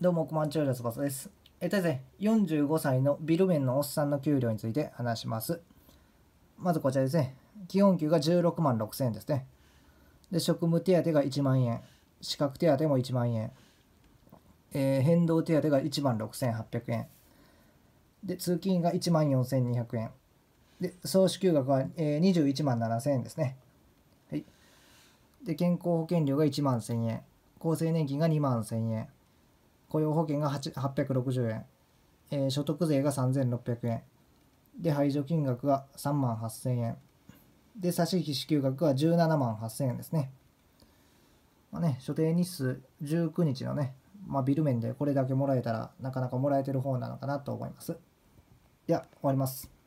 どうも、億万長者翼です。えっとですね、45歳のビルメンのおっさんの給料について話します。まずこちらですね。基本給が16万6000円ですね。で、職務手当が1万円。資格手当も1万円。えー、変動手当が1万6800円。で、通勤が1万4200円。で、総支給額は、えー、21万7000円ですね。はい。で、健康保険料が1万1000円。厚生年金が2万1000円。雇用保険が860円、えー、所得税が3600円、で、排除金額が3万8000円、で、差し引き支給額が17万8000円ですね。まあね、所定日数19日のね、まあ、ビル面でこれだけもらえたら、なかなかもらえてる方なのかなと思います。では、終わります。